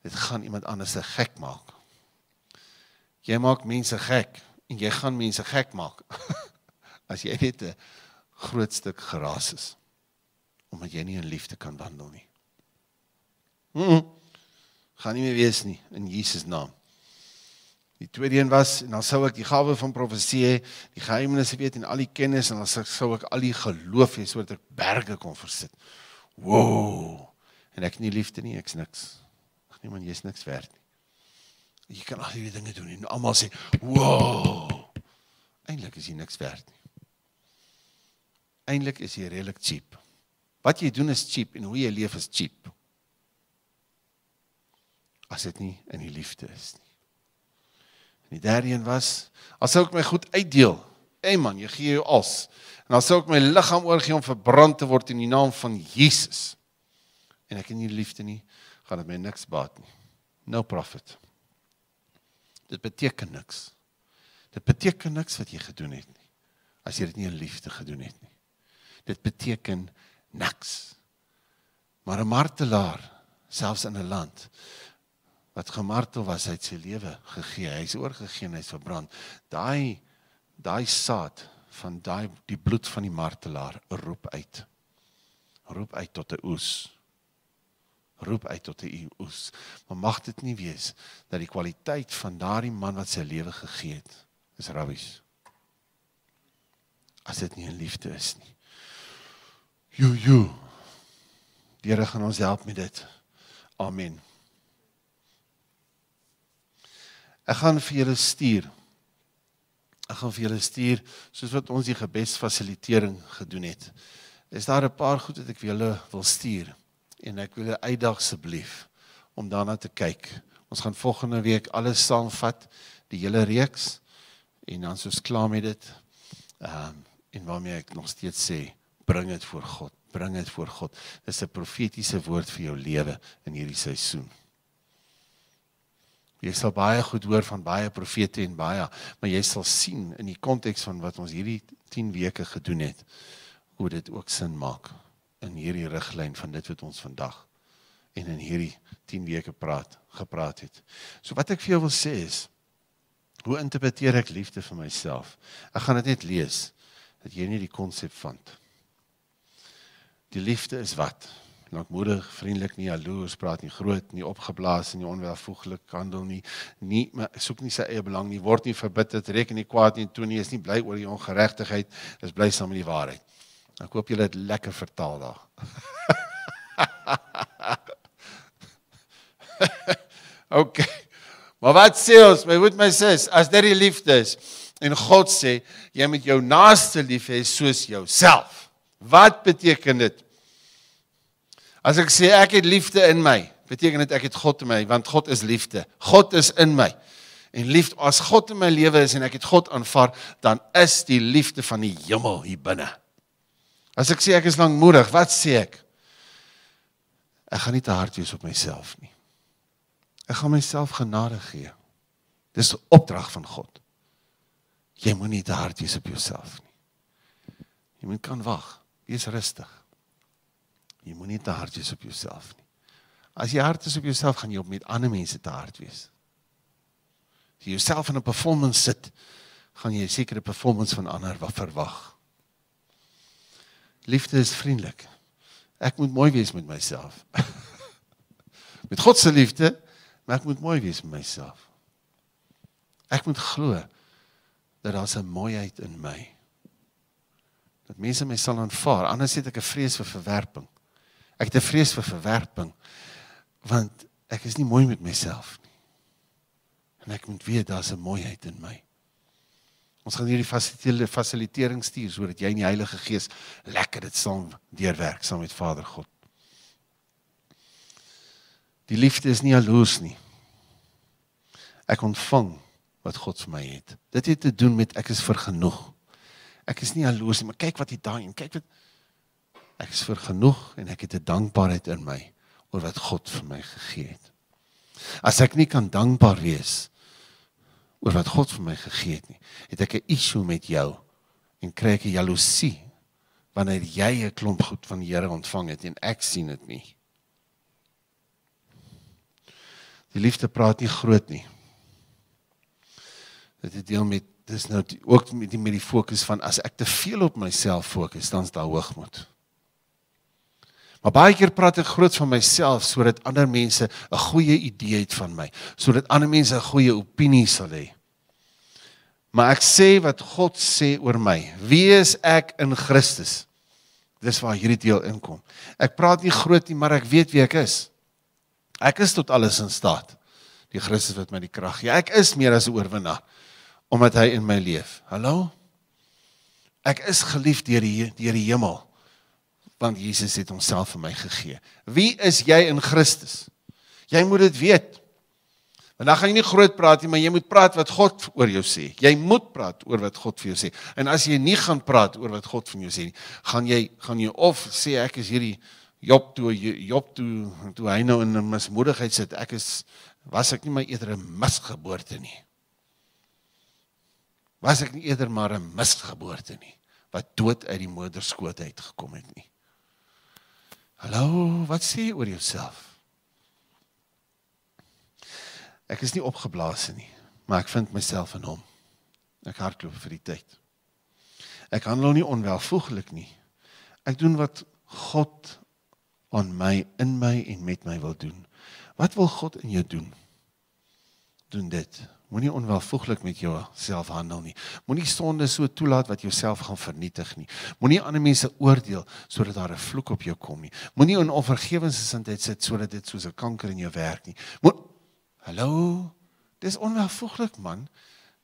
dit gaan iemand anders se gek maak. Jy maak mense gek en jy gaan mense gek maak <laughs> as jy net 'n groot stuk geraas is omdat jy nie in liefde kan wandel nie. Mm -mm. Gaan nie meer wees nie in Jesus naam. Die tweede een was en dan sou ek die gawe van profesie, die geheimenisse weet en al die kennis en dan sou ek al die geloof hê sodat ek berge kon versit. Woew. En ek nie liefde nie, ek's niks nie want jy's niks werd nie. Jy kan al hierdie dinge doen en almal sê, "Wow!" Eintlik is jy niks werd nie. Eintlik is jy redelik cheap. Wat jy doen is cheap en hoe jy leef is cheap. As dit nie in die liefde is nie. En die derde een was, as sou ek my goed uitdeel. Hey man, jy gee jou als. En dan sou ek my liggaam oorgee om verbrand te word in die naam van Jesus. En ek in die liefde nie gaan dit my niks baat nie. No profit. Dit beteken niks. Dit beteken niks wat jy gedoen het nie. As jy dit nie in liefde gedoen het nie. Dit beteken niks. Maar 'n martelaar, selfs in 'n land wat gemartel was, hy het sy lewe gegee. Hy's oorgegee, hy's verbrand. Daai daai saad van daai die bloed van die martelaar roep uit. Roep uit tot 'n oes roep uit tot 'n oes. Maar mag dit nie wees dat die kwaliteit van daardie man wat sy lewe gegee het, is rabbies. As dit nie 'n liefde is nie. Jo jo. Die Here gaan ons help met dit. Amen. Ek gaan vir julle stuur. Ek gaan vir julle stuur soos wat ons die gebedsfasilitering gedoen het. Is daar 'n paar goed wat ek vir julle wil stuur? en ek wil julle uitdag asseblief om daarna te kyk. Ons gaan volgende week alles saamvat, die hele reeks en dan soos klaar met dit. Ehm um, en waarmee ek nog steeds sê, bring dit voor God, bring dit voor God. Dis 'n profetiese woord vir jou lewe in hierdie seisoen. Jy sal baie goed hoor van baie profete en baie, maar jy sal sien in die konteks van wat ons hierdie 10 weke gedoen het, hoe dit ook sin maak in hierdie riglyn van dit wat ons vandag en in hierdie 10 weke praat gepraat het. So wat ek vir jou wil sê is hoe interpreteer ek liefde vir myself? Ek gaan dit net lees dat jy nie die konsep vind. Die liefde is wat? Lankmoedig, vriendelik, nie jaloers, praat nie groot nie, opgeblaas en nie onwelvoeglik handel nie, nie soek nie sy eie belang nie, word nie verbitterd, reken nie kwaad nie, toe nie is nie bly oor die ongeregtigheid, is bly saam met die waarheid. Ek hoop julle het lekker vertaal daar. <laughs> OK. Maar wat sê ons, my moet my sê, as dit die liefde is en God sê jy moet jou naaste lief hê soos jouself. Wat beteken dit? As ek sê ek het liefde in my, beteken dit ek het God in my want God is liefde. God is in my. En lief as God in my lewe is en ek het God aanvaar, dan is die liefde van die hemel hier binne. As ek sê ek is lankmoedig, wat sê ek? Ek gaan nie te hard wees op myself nie. Ek gaan myself genade gee. Dis 'n opdrag van God. Jy moenie te hard wees op jouself nie. Jy moet kan wag. Wees rustig. Jy moenie te hard wees op jouself nie. As jy hard is op jouself, gaan jy op met ander mense te hard wees. As jy jouself in 'n performance sit, gaan jy 'n sekere performance van ander verwag. Liefde is vriendelik. Ek moet mooi wees met myself. <laughs> met God se liefde, maar ek moet mooi wees met myself. Ek moet glo dat daar 'n mooiheid in my. Dat mense my sal aanvaar, anders het ek 'n vrees vir verwerping. Ek het 'n vrees vir verwerping want ek is nie mooi met myself nie. En ek moet weet daar's 'n mooiheid in my. Ons gaan hierdie fasiliteerde fasilitering stuur sodat jy in die Heilige Gees lekker dit saam deurwerk saam met Vader God. Die liefde is nie jaloers nie. Ek ontvang wat God vir my het. Dit het te doen met ek is vergenoeg. Ek is nie jaloers nie, maar kyk wat hy daai en kyk wat ek is vergenoeg en ek het 'n dankbaarheid in my oor wat God vir my gegee het. As ek nie kan dankbaar wees nie, oor wat God vir my gegee het nie. Het ek 'n issue met jou en kry ek 'n jaloesie wanneer jy 'n klomp goed van die Here ontvang het en ek sien dit nie. Die liefde praat nie groot nie. Dit het deel met dis nou ook met die met die fokus van as ek te veel op myself fokus dan's daar hoogmoed. Maar baie keer praat ek groot van myself sodat ander mense 'n goeie idee het van my, sodat ander mense 'n goeie opinie sal hê. Maar ek sê wat God sê oor my. Wie is ek in Christus? Dis waar hierdie deel inkom. Ek praat nie groot nie, maar ek weet wie ek is. Ek is tot alles in staat. Die Christus wat my die krag gee. Ja, ek is meer as 'n oorwinnaar omdat hy in my leef. Hallo. Ek is geliefd deur die deur die hemel want Jesus het homself vir my gegee. Wie is jy in Christus? Jy moet dit weet. Want dan gaan jy nie groot praat nie, maar jy moet praat wat God oor jou sê. Jy moet praat oor wat God vir jou sê. En as jy nie gaan praat oor wat God van jou sê nie, gaan jy gaan jy of sê ek is hierdie Job toe Job toe toe hy nou in 'n mismoedigheid sit. Ek is was ek nie my eerder 'n misgeboorte nie. Was ek nie eerder maar 'n misgeboorte nie wat dood uit die moederskoot uit gekom het nie. Hallo, wat sê jy oor jouself? Ek is nie opgeblaas nie, maar ek vind myself in hom. Ek hardloop vir die tyd. Ek handel nie onwelvoeglik nie. Ek doen wat God aan my in my en met my wil doen. Wat wil God in jou doen? Doen dit. Moenie onwelvoeglik met jou self handel nie. Moenie sonde so toelaat wat jou self gaan vernietig nie. Moenie ander mense oordeel sodat daar 'n vloek op jou kom nie. Moenie in onvergewensgesindheid sit sodat dit soos 'n kanker in jou werk nie. Moet Hallo. Dis onwelvoeglik man.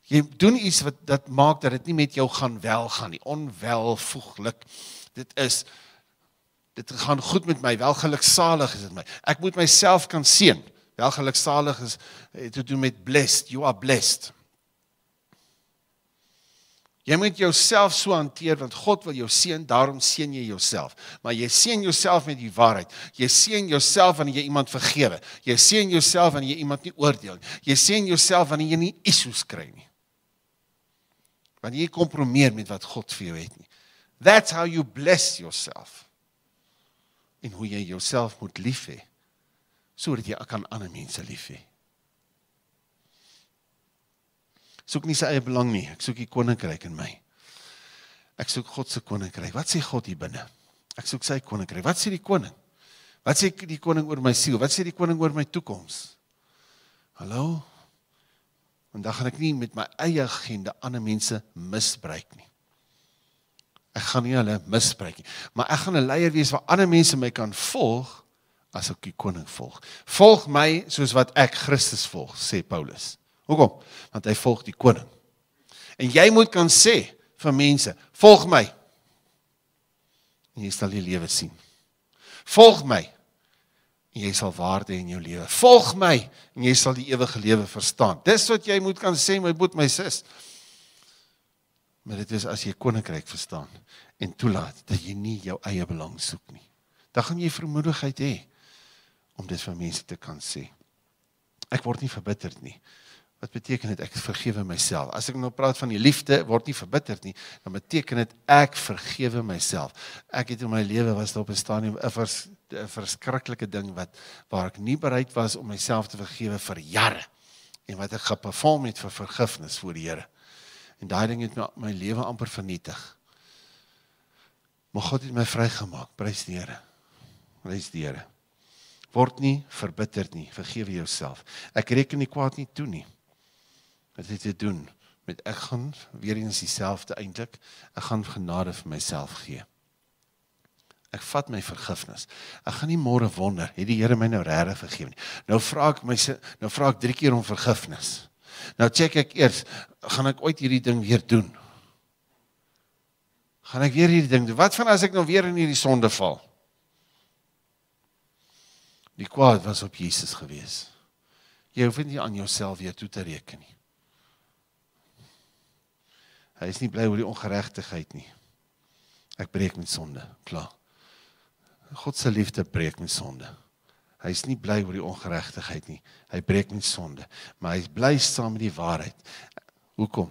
Jy doen iets wat dat maak dat dit nie met jou gaan wel gaan nie. Onwelvoeglik. Dit is dit gaan goed met my. Welgeluksalig is dit my. Ek moet myself kan seën. Wel gelukzalig is het eh, te doen met blessed. You are blessed. Jy moet jouself so hanteer want God wil jou seën, daarom seën jy jouself. Maar jy seën jouself met die waarheid. Jy seën jouself wanneer jy iemand vergewe. Jy seën jouself wanneer jy iemand nie oordeel nie. Jy seën jouself wanneer jy nie issues kry nie. Wanneer jy kompromieer met wat God vir jou het nie. That's how you bless yourself. En hoe jy jouself moet lief hê. He sodat jy kan ander mense lief hê. Soek nie sy eie belang nie, ek soek die koninkryk in my. Ek soek God se koninkryk. Wat sê God hier binne? Ek soek sy koninkryk. Wat sê die koning? Wat sê die koning oor my siel? Wat sê die koning oor my toekoms? Hallo? En dan gaan ek nie met my eie agenda ander mense misbruik nie. Ek gaan nie hulle misbruik nie, maar ek gaan 'n leier wees waar ander mense my kan volg as ek die koning volg. Volg my soos wat ek Christus volg, sê Paulus. Hoekom? Want hy volg die koning. En jy moet kan sê vir mense, volg my. En jy sal die lewe sien. Volg my. En jy sal waarde in jou lewe. Volg my en jy sal die ewige lewe verstaan. Dis wat jy moet kan sê my boet my sis. Maar dit is as jy koninkryk verstaan en toelaat dat jy nie jou eie belang soek nie. Dan gaan jy vermoedigheid hê om dit vir mense te kan sê. Ek word nie verbitterd nie. Wat beteken dit ek vergewe myself? As ek nou praat van die liefde, word nie verbitterd nie, dan beteken dit ek vergewe myself. Ek het in my lewe was daar op 'n stadium 'n vers 'n verskriklike ding wat waar ek nie bereid was om myself te vergewe vir jare en wat ek gepervorm het vir vergifnis voor die Here. En daai ding het my, my lewe amper vernietig. Maar God het my vrygemaak, prys die Here. Prys die Here word nie verbitterd nie. Vergewe jouself. Ek reken die kwaad nie toe nie. Wat het jy doen? Met ek gaan weer eens dieselfde eintlik. Ek gaan genade vir myself gee. Ek vat my vergifnis. Ek gaan nie môre wonder, het die Here my nou regtig vergewe nie. Nou vra ek my nou vra ek 3 keer om vergifnis. Nou check ek eers, gaan ek ooit hierdie ding weer doen? Gaan ek weer hierdie ding doen? Wat van as ek nou weer in hierdie sonde val? Die kwaad was op Jesus gewees. Jy hoef nie aan jouself weer toe te reken nie. Hy is nie bly oor die ongeregtigheid nie. Ek breek met sonde, klaar. God se liefde breek met sonde. Hy is nie bly oor die ongeregtigheid nie. Hy breek met sonde, maar hy bly saam met die waarheid. Hoekom?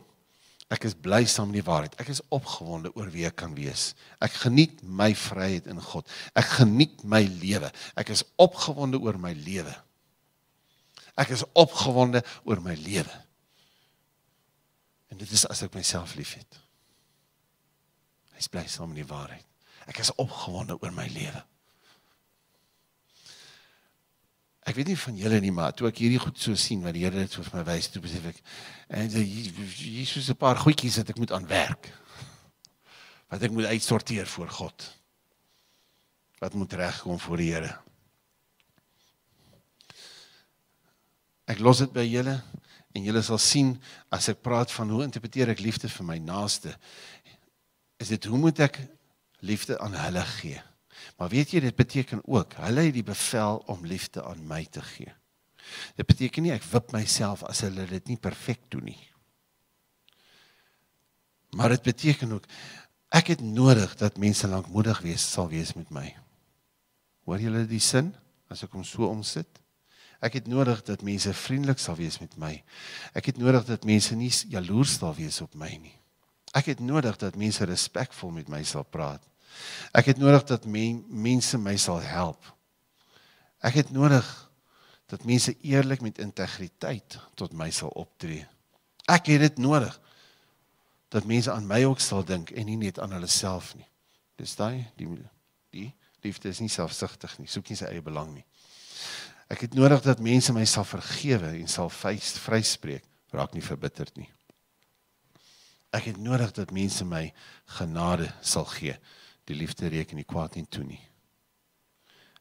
Ek is bly saam in die waarheid. Ek is opgewonde oor wie ek kan wees. Ek geniet my vryheid in God. Ek geniet my lewe. Ek is opgewonde oor my lewe. Ek is opgewonde oor my lewe. En dit is as ek myself liefhet. Ek is bly saam in die waarheid. Ek is opgewonde oor my lewe. Ek weet nie van julle nie, maar toe ek hierdie goed so sien wat die Here dit vir my wys, toe besef ek en Jesus 'n paar goedjies wat ek moet aanwerk. Wat ek moet uitsorteer voor God. Wat moet regkom voor die Here. Ek los dit by julle en julle sal sien as ek praat van hoe interpreteer ek liefde vir my naaste. Is dit hoe moet ek liefde aan hulle gee? Maar weet jy dit beteken ook hulle het die bevel om liefde aan my te gee. Dit beteken nie ek wip myself as hulle dit nie perfek doen nie. Maar dit beteken ook ek het nodig dat mense lankmoedig wees sal wees met my. Hoor julle die sin as ek hom so omsit? Ek het nodig dat mense vriendelik sal wees met my. Ek het nodig dat mense nie jaloers sal wees op my nie. Ek het nodig dat mense respekvol met my sal praat. Ek het nodig dat men, mense my sal help. Ek het nodig dat mense eerlik met integriteit tot my sal optree. Ek het dit nodig dat mense aan my ook sal dink en nie net aan hulle self nie. Dis daai die die liefde is nie selfsugtig nie, soek nie sy eie belang nie. Ek het nodig dat mense my sal vergewe en sal vryspreek, raak nie verbitterd nie. Ek het nodig dat mense my genade sal gee die liefde reken die kwaad nie toe nie.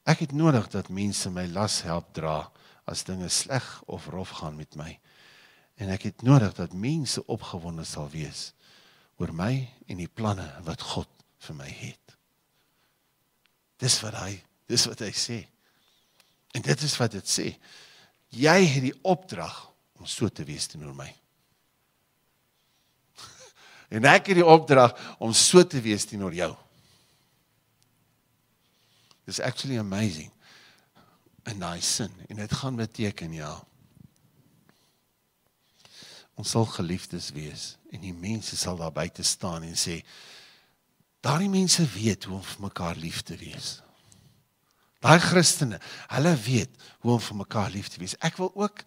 Ek het nodig dat mense my las help dra as dinge sleg of rof gaan met my. En ek het nodig dat mense opgewonde sal wees oor my en die planne wat God vir my het. Dis wat hy, dis wat hy sê. En dit is wat dit sê. Jy het die opdrag om so te wees teenoor my. <laughs> En ek het die opdrag om so te wees teenoor jou. Dis actually amazing. 'n Nice sin en dit gaan beteken ja. Ons sal geliefdes wees en die mense sal daar buite staan en sê daai mense weet hoe om vir mekaar lief te wees. Daai Christene, hulle weet hoe om vir mekaar lief te wees. Ek wil ook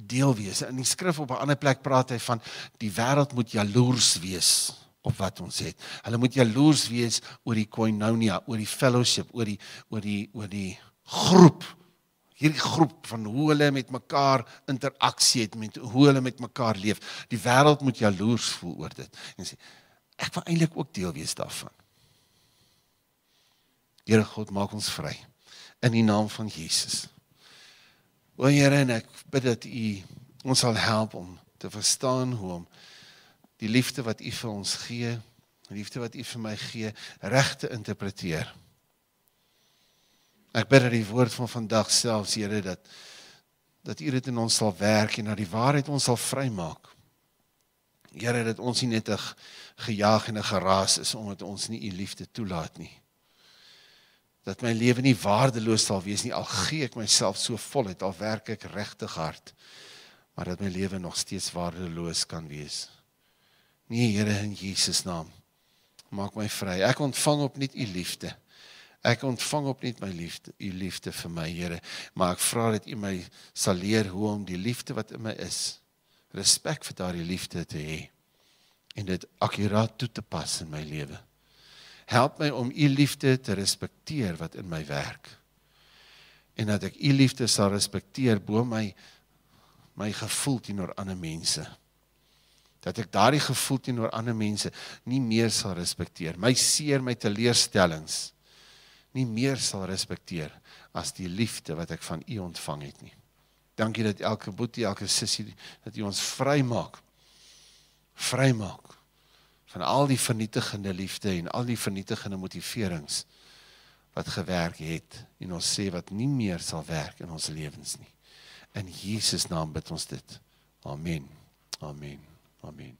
deel wees. In die skrif op 'n ander plek praat hy van die wêreld moet jaloers wees op wat ons het. Hulle moet jaloers wees oor die koinonia, oor die fellowship, oor die oor die oor die groep. Hierdie groep van hoe hulle met mekaar interaksie het, met hoe hulle met mekaar leef. Die wêreld moet jaloers voel oor dit en sê ek wil eintlik ook deel wees daarvan. Here God, maak ons vry in die naam van Jesus. O Here, en ek bid dat U ons sal help om te verstaan hoe om die liefde wat u vir ons gee, die liefde wat u vir my gee, regte interpreteer. Ek bid dat die woord van vandag selfs Here dat dat u dit in ons sal werk en dat die waarheid ons sal vrymaak. Here dat ons nie net 'n gejaag en 'n geraas is omdat ons nie u liefde toelaat nie. Dat my lewe nie waardeloos sal wees nie al gee ek myself so vol uit al werk ek regtig hard. Maar dat my lewe nog steeds waardeloos kan wees. Nee, Here in Jesus naam. Maak my vry. Ek ontvang op net u liefde. Ek ontvang op net my liefde, u liefde vir my, Here. Maar ek vra dat u my sal leer hoe om die liefde wat in my is, respek vir daardie liefde te hê en dit akuraat toe te pas in my lewe. Help my om u liefde te respekteer wat in my werk. En dat ek u liefde sal respekteer bo my my gevoel teenoor ander mense dat ek daardie gevoel teenoor ander mense nie meer sal respekteer. My seer, my teleurstellings nie meer sal respekteer as die liefde wat ek van u ontvang het nie. Dankie dat elke boetie, elke sussie dat u ons vrymaak. Vrymaak van al die vernietigende liefde en al die vernietigende motiverings wat gewerk het en ons sê wat nie meer sal werk in ons lewens nie. In Jesus naam bid ons dit. Amen. Amen. Amen.